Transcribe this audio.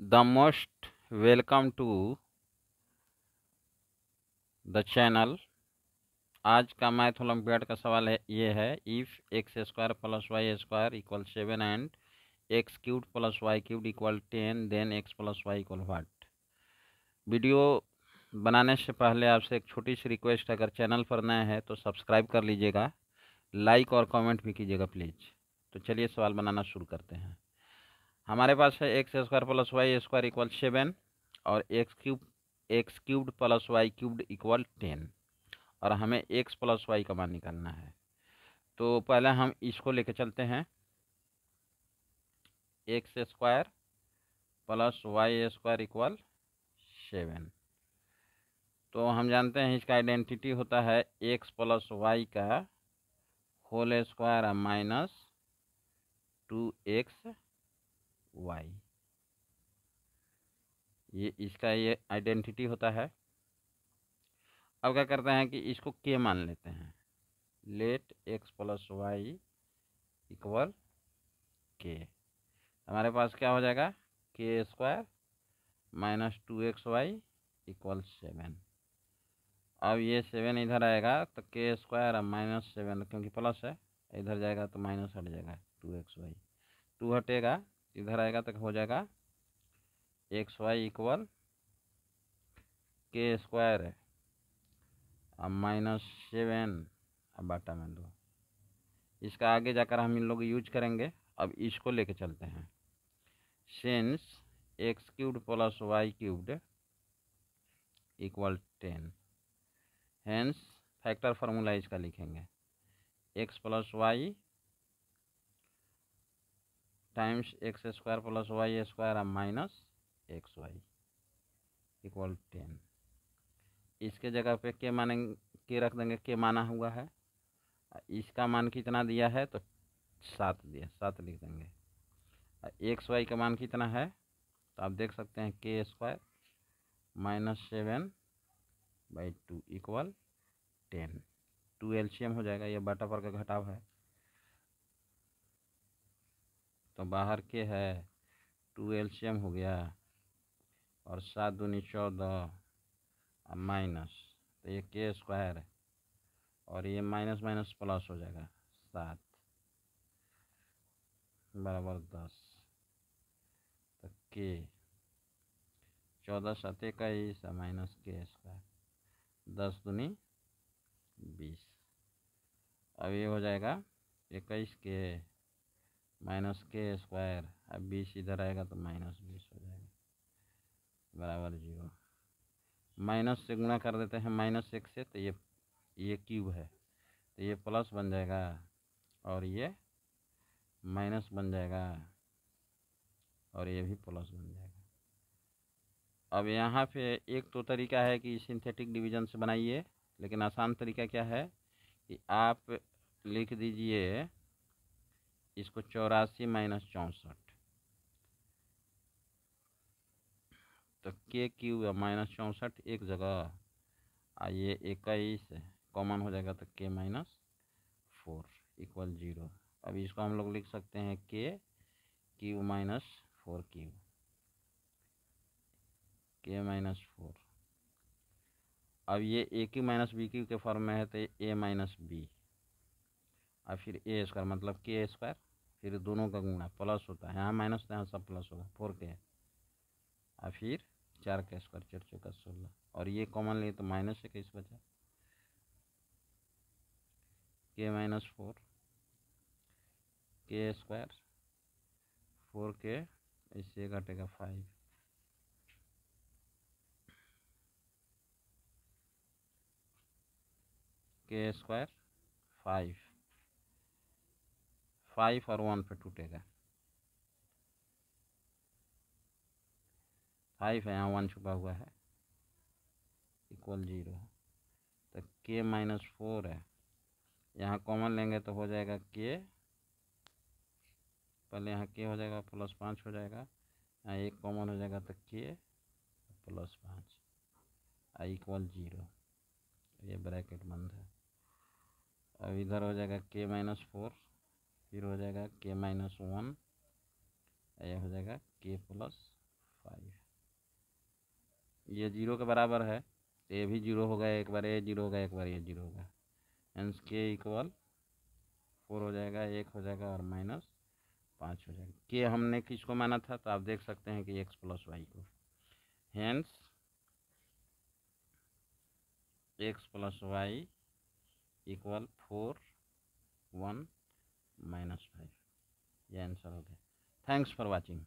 the most welcome to the channel आज का math olympiad का सवाल है ये है if x square plus y square equal seven and x cubed plus y cubed equal ten then x plus y equal what video बनाने से पहले आपसे एक छोटी सी रिक्वेस्ट अगर चैनल पर नए हैं तो सब्सक्राइब कर लीजिएगा लाइक और कमेंट भी कीजिएगा प्लीज़ तो चलिए सवाल बनाना शुरू करते हैं हमारे पास है x square plus y square equal seven और x cube x cubed plus y cubed equal ten और हमें एक्स प्लस वाई का मान निकालना है तो पहले हम इसको लेके चलते हैं x square plus y square equal seven तो हम जानते हैं इसका आइडेंटिटी होता है एक्स प्लस वाई का whole square minus two x y ये इसका ये आइडेंटिटी होता है अब क्या करते हैं कि इसको के मान लेते हैं let x plus y equal K हमारे पास क्या हो जाएगा K square minus two x y equal seven अब ये सेवन इधर आएगा तो के स्क्वायर माइनस सेवन क्योंकि प्लस है इधर जाएगा तो माइनस हट जाएगा टू एक्स वाई टू हटेगा इधर आएगा तो हो जाएगा x y equal K square और अब माइनस सेवन अब बाटा में दो इसका आगे जाकर हम इन लोग यूज करेंगे अब इसको लेके चलते हैं since x cube plus y cubed equal ten hence factor formula इसका लिखेंगे x plus y times x square plus y square minus x y equal ten इसके जगह पे के माने के रख देंगे के माना हुआ है इसका मान कितना दिया है तो सात दिया सात लिख देंगे एक्स वाई का मान कितना है तो आप देख सकते हैं K square minus seven by two equal ten टू एल्शियम हो जाएगा ये बटा पर का घटाव है तो बाहर के है टू एल्शियम हो गया और सात दूनी चौदह और माइनस तो ये के स्क्वायर और ये माइनस माइनस प्लस हो जाएगा सात बराबर दस तो के चौदह सात इक्कीस माइनस के स्क्वायर दस दूनी बीस अब ये हो जाएगा इक्कीस के माइनस के स्क्वायर अब बीस इधर आएगा तो माइनस बीस हो जाएगा बराबर जीरो माइनस से गुणा कर देते हैं माइनस एक से तो ये ये क्यूब है तो ये प्लस बन जाएगा और ये माइनस बन जाएगा और ये भी प्लस बन जाएगा अब यहाँ पे एक तो तरीका है कि सिंथेटिक डिवीजन से बनाइए लेकिन आसान तरीका क्या है कि आप लिख दीजिए इसको चौरासी माइनस चौंसठ तो के क्यू माइनस चौंसठ एक जगह आ ये इक्कीस कॉमन हो जाएगा तो के माइनस फोर इक्वल जीरो अब इसको हम लोग लिख सकते हैं K cube minus four cube K minus four अब ये A cube minus B cube के फॉर्म में है तो ए माइनस बी और फिर ए स्क्वायर मतलब के स्क्वायर फिर दोनों का गुणा प्लस होता है यहाँ माइनस होता है यहाँ सब प्लस होगा फोर के और फिर चार का स्क्वायर चढ़ चौका सोलह और ये कॉमन लिए तो माइनस से कैसे बचा K minus four K square four K इससे घटेगा five K square five five और वन पे टूटेगा फाइव है यहाँ वन छुपा हुआ है इक्वल जीरो है तो के माइनस फोर है यहाँ कॉमन लेंगे तो हो जाएगा के पहले यहाँ के हो जाएगा प्लस पाँच हो जाएगा यहाँ एक कॉमन हो जाएगा तो के प्लस पाँच इक्वल जीरो ये ब्रैकेट बंद है अब इधर हो जाएगा के माइनस फोर फिर हो जाएगा के माइनस वन यह हो जाएगा के प्लस फाइव ये जीरो के बराबर है तो ये भी जीरो होगा एक बार ये जीरो होगा एक बार ये जीरो होगा एंस के इक्वल फोर हो जाएगा एक हो जाएगा और माइनस पाँच हो जाएगा के हमने किसको माना था तो आप देख सकते हैं कि एक्स प्लस वाई को hence x plus y equal four one minus five ये आंसर हो गया थैंक्स फॉर वॉचिंग